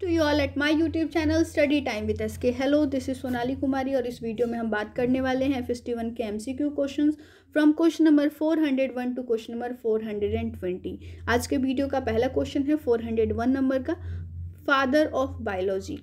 to you all at my YouTube channel study time with S K hello this is Sonali Kumari और इस video में हम बात करने वाले हैं फिफ्टी वन के M C Q question from question number four hundred one to question number four hundred and twenty आज के वीडियो का पहला क्वेश्चन है फोर हंड्रेड वन नंबर का father of biology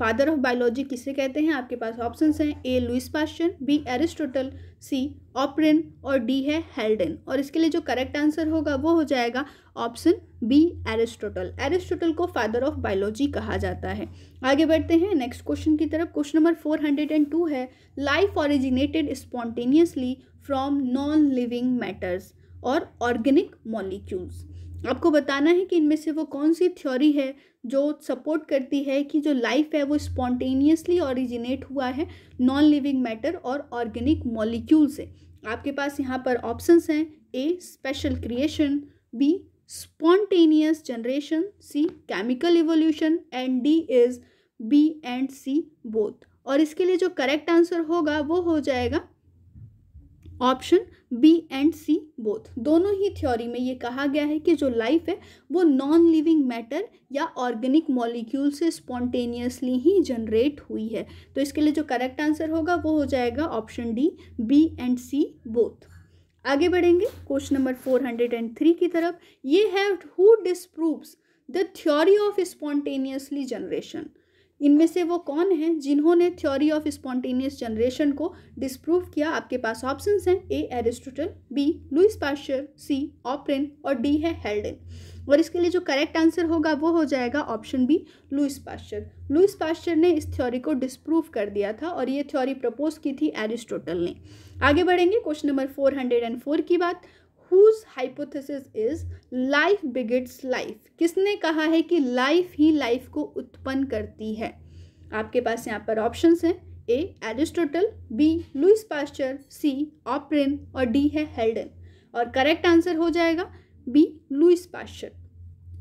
father of biology किसे कहते हैं आपके पास ऑप्शंस हैं A Louis Pasteur B Aristotle C Oparin और डी है हेल्डन और इसके लिए जो करेक्ट आंसर होगा वो हो जाएगा ऑप्शन बी एरिस्टोटल एरिस्टोटल को फादर ऑफ बायोलॉजी कहा जाता है आगे बढ़ते हैं नेक्स्ट क्वेश्चन की तरफ question number four hundred and two है life originated spontaneously from non living matters और ऑर्गेनिक मॉलिक्यूल्स आपको बताना है कि इनमें से वो कौन सी थ्योरी है जो सपोर्ट करती है कि जो लाइफ है वो स्पॉन्टेनियसली ऑरिजिनेट हुआ है नॉन लिविंग मैटर और ऑर्गेनिक मॉलिक्यूल से आपके पास यहाँ पर ऑप्शंस हैं A special creation B spontaneous generation C chemical evolution and D is B and C both और इसके लिए जो करेक्ट आंसर होगा वो हो जाएगा option B and C both दोनों ही थ्योरी में ये कहा गया है कि जो लाइफ है वो नॉन लिविंग मैटर या ऑर्गेनिक मॉलिक्यूल से स्पॉन्टेनियसली ही जनरेट हुई है तो इसके लिए जो करेक्ट आंसर होगा वो हो जाएगा option D B and C both आगे बढ़ेंगे question number four hundred and three की तरफ ये है who disproves the theory of spontaneously generation इनमें से वो कौन हैं जिन्होंने थ्योरी ऑफ स्पॉन्टेनियस जनरेशन को डिस्प्रूव किया आपके पास ऑप्शंस हैं A Aristotle B Louis Pasteur C Oparin और डी है हेल्डन और इसके लिए जो करेक्ट आंसर होगा वो हो जाएगा option B Louis Pasteur Louis Pasteur ने इस थ्योरी को डिस्प्रूव कर दिया था और ये थ्योरी प्रपोज की थी एरिस्टोटल ने आगे बढ़ेंगे question number four hundred and four की बात whose hypothesis is life begets life किसने कहा है कि लाइफ ही लाइफ को उत्पन्न करती है आपके पास यहाँ पर options हैं A Aristotle B Louis Pasteur C Oparin और डी है हेल्डन और करेक्ट आंसर हो जाएगा बी लुइस पास्चर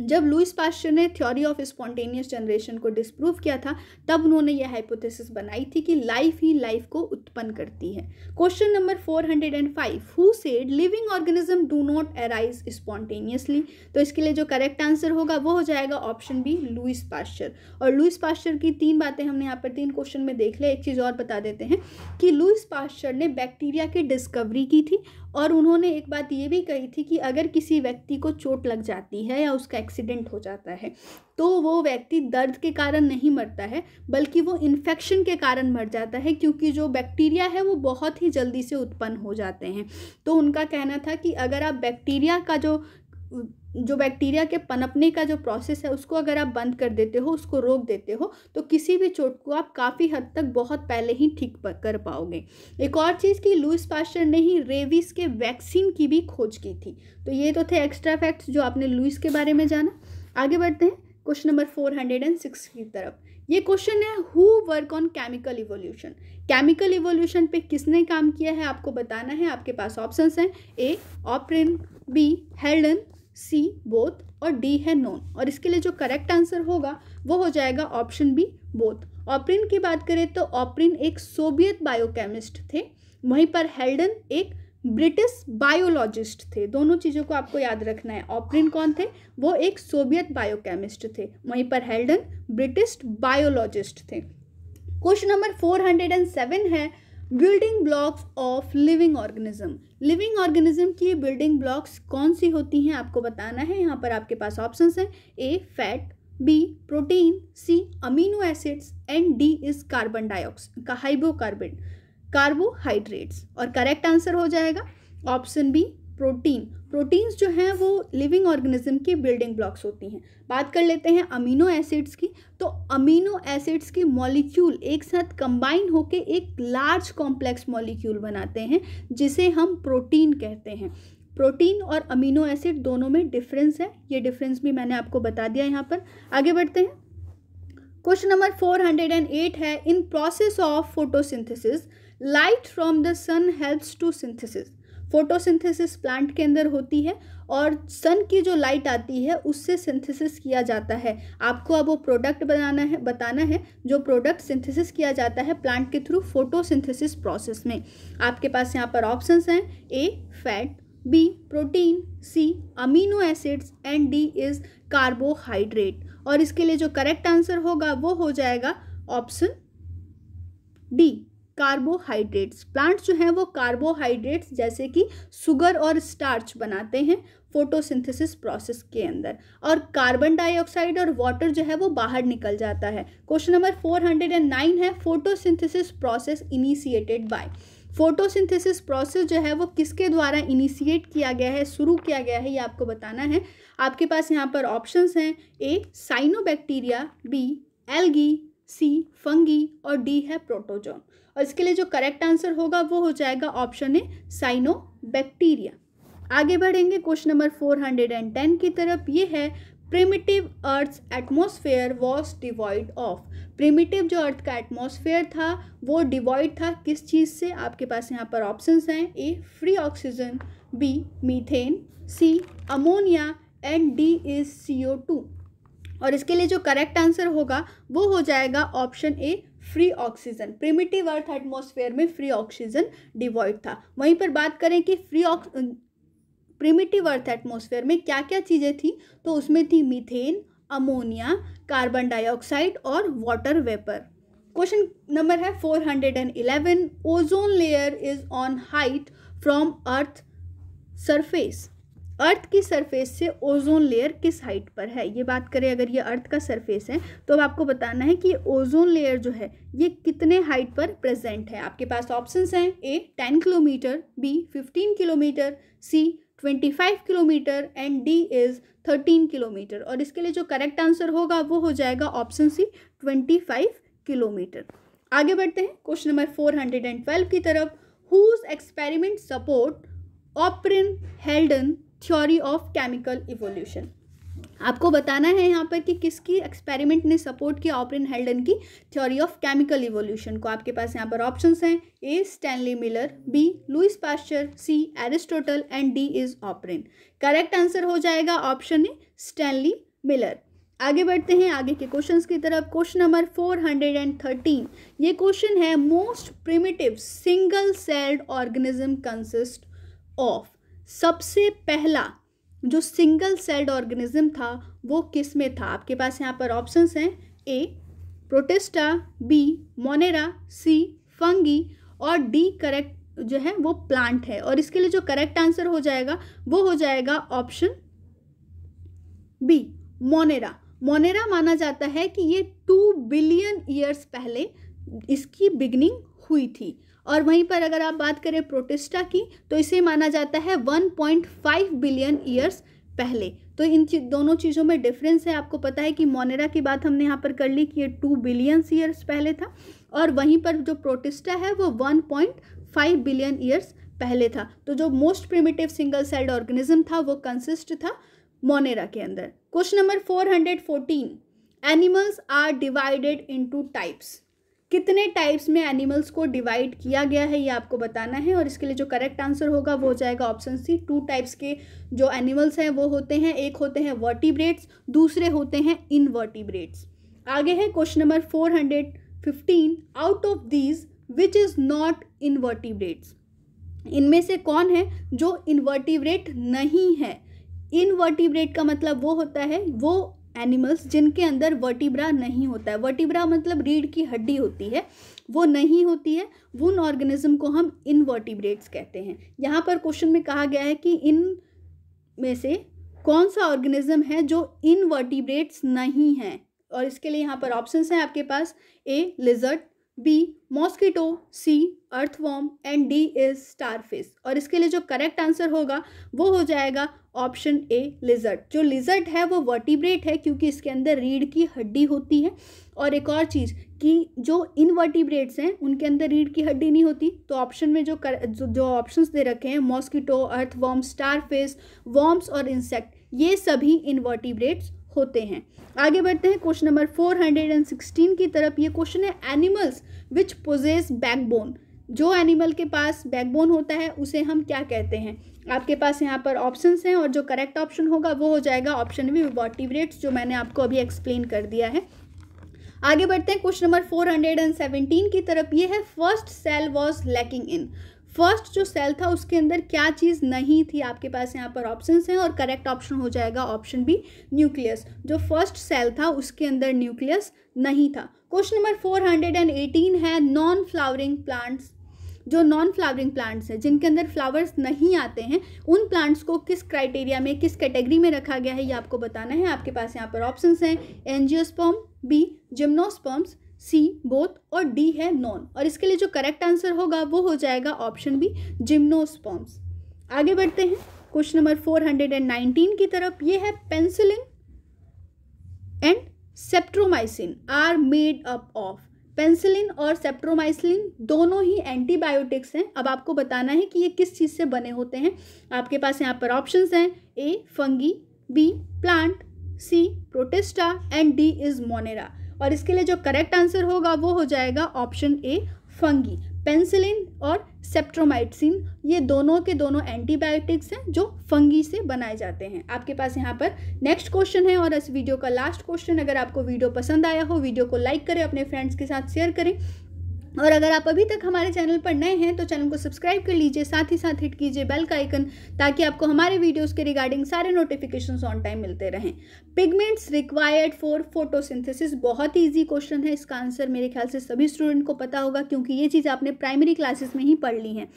जब लुइस पाश्चर ने थ्योरी ऑफ स्पॉन्टेनियस जनरेशन को डिस्प्रूव किया था तब उन्होंने यह हाइपोथेसिस बनाई थी कि लाइफ ही लाइफ को उत्पन्न करती है question number 405 who said living organism do not arise spontaneously तो इसके लिए जो करेक्ट आंसर होगा वो हो जाएगा ऑप्शन बी लुइस पाश्चर और लुइस पाश्चर की तीन बातें हमने यहाँ पर तीन क्वेश्चन में देख लिया एक चीज़ और बता देते हैं कि लुइस पाश्चर ने बैक्टीरिया की डिस्कवरी की थी और उन्होंने एक बात ये भी कही थी कि अगर किसी व्यक्ति को चोट लग जाती है या उसका एक्सीडेंट हो जाता है तो वो व्यक्ति दर्द के कारण नहीं मरता है बल्कि वो इन्फेक्शन के कारण मर जाता है क्योंकि जो बैक्टीरिया है वो बहुत ही जल्दी से उत्पन्न हो जाते हैं तो उनका कहना था कि अगर आप बैक्टीरिया का जो जो बैक्टीरिया के पनपने का जो प्रोसेस है उसको अगर आप बंद कर देते हो उसको रोक देते हो तो किसी भी चोट को आप काफ़ी हद तक बहुत पहले ही ठीक कर पाओगे एक और चीज़ की लुइस पास्टर ने ही रेविस के वैक्सीन की भी खोज की थी तो ये तो थे एक्स्ट्रा फैक्ट्स जो आपने लुइस के बारे में जाना आगे बढ़ते हैं question number four hundred and six की तरफ ये क्वेश्चन है who work on chemical evolution chemical evolution पे किसने काम किया है आपको बताना है आपके पास ऑप्शंस हैं A Oparin B Haldane C both और डी है नोन और इसके लिए जो करेक्ट आंसर होगा वो हो जाएगा ऑप्शन बी बोथ ऑपरिन की बात करें तो ऑपरिन एक सोवियत बायोकेमिस्ट थे वहीं पर हेल्डन एक ब्रिटिश बायोलॉजिस्ट थे दोनों चीज़ों को आपको याद रखना है ऑपरिन कौन थे वो एक सोवियत बायोकेमिस्ट थे वहीं पर हेल्डन ब्रिटिश बायोलॉजिस्ट थे question number four hundred and seven है building blocks of living organism living organism की बिल्डिंग ब्लॉक्स कौन सी होती हैं आपको बताना है यहाँ पर आपके पास ऑप्शन हैं A fat B protein C amino acids and D is carbon dioxide का हाइबोकार्बन कार्बोहाइड्रेट्स और करेक्ट आंसर हो जाएगा ऑप्शन बी प्रोटीन प्रोटीन्स जो हैं वो लिविंग ऑर्गेनिज्म की बिल्डिंग ब्लॉक्स होती हैं बात कर लेते हैं अमीनो एसिड्स की तो अमीनो एसिड्स के मॉलिक्यूल एक साथ कंबाइन होकर एक लार्ज कॉम्प्लेक्स मॉलिक्यूल बनाते हैं जिसे हम प्रोटीन कहते हैं प्रोटीन और अमीनो एसिड दोनों में डिफरेंस है ये डिफरेंस भी मैंने आपको बता दिया यहाँ पर आगे बढ़ते हैं question number four hundred and eight है in process of photosynthesis light from the sun helps to synthesis photosynthesis plant के अंदर होती है और सन की जो लाइट आती है उससे सिंथेसिस किया जाता है आपको अब वो प्रोडक्ट बनाना है बताना है जो प्रोडक्ट सिंथेसिस किया जाता है प्लांट के थ्रू फोटोसिंथेसिस प्रोसेस में आपके पास यहाँ पर ऑप्शंस हैं A fat B protein C amino acids and D is carbohydrate और इसके लिए जो करेक्ट आंसर होगा वो हो जाएगा ऑप्शन डी कार्बोहाइड्रेट्स प्लांट्स जो हैं वो कार्बोहाइड्रेट्स जैसे कि सुगर और स्टार्च बनाते हैं फोटोसिंथेसिस प्रोसेस के अंदर और कार्बन डाइऑक्साइड और वाटर जो है वो बाहर निकल जाता है question number four hundred and nine है photosynthesis process initiated by photosynthesis process जो है वो किसके द्वारा इनिशिएट किया गया है शुरू किया गया है ये आपको बताना है आपके पास यहाँ पर ऑप्शंस हैं A cyanobacteria B algae C fungi और डी है प्रोटोजोन और इसके लिए जो करेक्ट आंसर होगा वो हो जाएगा ऑप्शन ए साइनो बैक्टीरिया आगे बढ़ेंगे question number four hundred and ten की तरफ ये है primitive earth atmosphere was devoid of primitive जो अर्थ का एटमोसफेयर था वो डिवॉइड था किस चीज़ से आपके पास यहाँ पर ऑप्शंस हैं A free oxygen B methane C ammonia and D is C O two और इसके लिए जो करेक्ट आंसर होगा वो हो जाएगा option A free oxygen primitive earth atmosphere में फ्री ऑक्सीजन डिवॉइड था वहीं पर बात करें कि फ्री प्रिमिटिव अर्थ एटमोसफेयर में क्या क्या चीज़ें थी तो उसमें थी मीथेन अमोनिया कार्बन डाइऑक्साइड और वाटर वेपर क्वेश्चन नंबर है four hundred and eleven ozone layer is on height from earth surface earth की सरफेस से ओजोन लेयर किस हाइट पर है ये बात करें अगर ये अर्थ का सरफेस है तो अब आपको बताना है कि ओजोन लेयर जो है ये कितने हाइट पर प्रेजेंट है आपके पास ऑप्शंस हैं A ten kilometre B fifteen kilometre C twenty five kilometre and D is thirteen kilometre और इसके लिए जो करेक्ट आंसर होगा वो हो जाएगा option C twenty five kilometre आगे बढ़ते हैं question number four hundred and twelve की तरफ whose experiment support Oparin Haldane theory of chemical evolution आपको बताना है यहाँ पर कि किसकी एक्सपेरिमेंट ने सपोर्ट किया ऑपरिन हेल्डन की थ्योरी ऑफ केमिकल इवोल्यूशन को आपके पास यहाँ पर ऑप्शंस हैं A Stanley Miller B Louis Pasteur C Aristotle and D is Oparin correct answer हो जाएगा ऑप्शन ए स्टैनली मिलर आगे बढ़ते हैं आगे के क्वेश्चंस की तरफ question number four hundred and thirteen ये क्वेश्चन है most primitive single celled organism consist of सबसे पहला जो सिंगल सेल्ड ऑर्गेनिज्म था वो किस में था आपके पास यहाँ पर ऑप्शंस हैं A protista B monera C fungi और डी करेक्ट जो है वो प्लांट है और इसके लिए जो करेक्ट आंसर हो जाएगा वो हो जाएगा ऑप्शन बी मोनेरा मोनेरा माना जाता है कि ये टू बिलियन ईयर्स पहले इसकी बिगनिंग हुई थी और वहीं पर अगर आप बात करें प्रोटिस्टा की तो इसे माना जाता है 1.5 बिलियन ईयर्स पहले तो इन चीज दोनों चीज़ों में डिफरेंस है आपको पता है कि मोनेरा की बात हमने यहाँ पर कर ली कि ये टू बिलियंस ईयर्स पहले था और वहीं पर जो प्रोटिस्टा है वो 1.5 बिलियन ईयर्स पहले था तो जो most primitive single celled organism था वो कंसिस्ट था मोनेरा के अंदर question number 414 animals are divided into types कितने टाइप्स में एनिमल्स को डिवाइड किया गया है ये आपको बताना है और इसके लिए जो करेक्ट आंसर होगा वो हो जाएगा ऑप्शन सी टू टाइप्स के जो एनिमल्स हैं वो होते हैं एक होते हैं वर्टिब्रेट्स दूसरे होते हैं इनवर्टिब्रेट्स आगे है question number four hundred fifteen out of these which is not invertebrates इनमें से कौन है जो इन्वर्टिब्रेट नहीं है इनवर्टिब्रेट का मतलब वो होता है वो एनिमल्स जिनके अंदर वर्टिब्रा नहीं होता है वर्टिब्रा मतलब रीढ़ की हड्डी होती है वो नहीं होती है उन ऑर्गेनिज्म को हम इनवर्टिब्रेट्स कहते हैं यहाँ पर क्वेश्चन में कहा गया है कि इन में से कौन सा ऑर्गेनिज्म है जो इनवर्टिब्रेट्स नहीं है और इसके लिए यहाँ पर ऑप्शंस हैं आपके पास A lizard B mosquito C earthworm and D is starfish और इसके लिए जो करेक्ट आंसर होगा वो हो जाएगा ऑप्शन ए लिजर्ट जो लिजर्ट है वो वर्टिब्रेट है क्योंकि इसके अंदर रीढ़ की हड्डी होती है और एक और चीज़ कि जो इनवर्टिब्रेट्स हैं उनके अंदर रीढ़ की हड्डी नहीं होती तो ऑप्शन में जो कर, जो ऑप्शंस दे रखे हैं मॉस्किटो स्टार फेस वॉर्म्स और इंसेक्ट ये सभी इनवर्टिब्रेट्स होते हैं आगे बढ़ते हैं question number four hundred and sixteen की तरफ ये क्वेश्चन है एनिमल्स विच पोजेस बैकबोन जो एनिमल के पास बैकबोन होता है उसे हम क्या कहते हैं आपके पास यहाँ पर ऑप्शंस हैं और जो करेक्ट ऑप्शन होगा वो हो जाएगा ऑप्शन में विबॉटिवरेट्स जो मैंने आपको अभी एक्सप्लेन कर दिया है आगे बढ़ते हैं question number four hundred and seventeen की तरफ ये है first cell was lacking in first जो सेल था उसके अंदर क्या चीज़ नहीं थी आपके पास यहाँ पर ऑप्शंस हैं और करेक्ट ऑप्शन हो जाएगा ऑप्शन बी न्यूक्लियस जो फर्स्ट सेल था उसके अंदर न्यूक्लियस नहीं था question number four hundred and eighteen है नॉन फ्लावरिंग प्लांट्स जो नॉन फ्लावरिंग प्लांट्स हैं जिनके अंदर फ्लावर्स नहीं आते हैं उन प्लांट्स को किस क्राइटेरिया में किस कैटेगरी में रखा गया है ये आपको बताना है आपके पास यहाँ पर ऑप्शन हैं angiosperm B gymnosperms C both और डी है नॉन और इसके लिए जो करेक्ट आंसर होगा वो हो जाएगा ऑप्शन बी जिम्नोस्पॉम्स आगे बढ़ते हैं question number four hundred and nineteen की तरफ ये है penicillin and streptomycin are made up of penicillin और सेप्ट्रोमाइसिलिन दोनों ही एंटीबायोटिक्स हैं अब आपको बताना है कि ये किस चीज़ से बने होते हैं आपके पास यहाँ पर ऑप्शन हैं A fungi B plant C protista and D is monera और इसके लिए जो करेक्ट आंसर होगा वो हो जाएगा ऑप्शन ए फंगी पेंसिलिन और सेप्ट्रोमाइटसिन ये दोनों के दोनों एंटीबायोटिक्स हैं जो फंगी से बनाए जाते हैं आपके पास यहाँ पर नेक्स्ट क्वेश्चन है और इस वीडियो का लास्ट क्वेश्चन अगर आपको वीडियो पसंद आया हो वीडियो को लाइक करें अपने फ्रेंड्स के साथ शेयर करें और अगर आप अभी तक हमारे चैनल पर नए हैं तो चैनल को सब्सक्राइब कर लीजिए साथ ही साथ हिट कीजिए बेल का आइकन ताकि आपको हमारे वीडियोस के रिगार्डिंग सारे नोटिफिकेशन ऑन टाइम मिलते रहें पिगमेंट्स रिक्वायर्ड फॉर फोटोसिंथेसिस बहुत ही ईजी क्वेश्चन है इसका आंसर मेरे ख्याल से सभी स्टूडेंट को पता होगा क्योंकि ये चीज़ आपने प्राइमरी क्लासेस में ही पढ़ ली हैं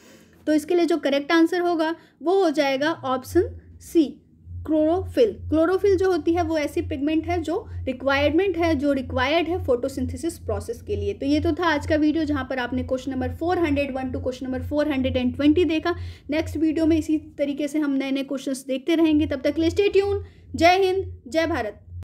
तो इसके लिए जो करेक्ट आंसर होगा वो हो जाएगा ऑप्शन सी क्लोरोफिल क्लोरोफिल जो होती है वो ऐसी पिगमेंट है जो रिक्वायरमेंट है जो रिक्वायर्ड है फोटोसिंथेसिस प्रोसेस के लिए तो ये तो था आज का वीडियो जहाँ पर आपने question number 401 to question number 420 देखा नेक्स्ट वीडियो में इसी तरीके से हम नए नए क्वेश्चंस देखते रहेंगे तब तक लिस्टेट्यून ट्यून जय हिंद जय भारत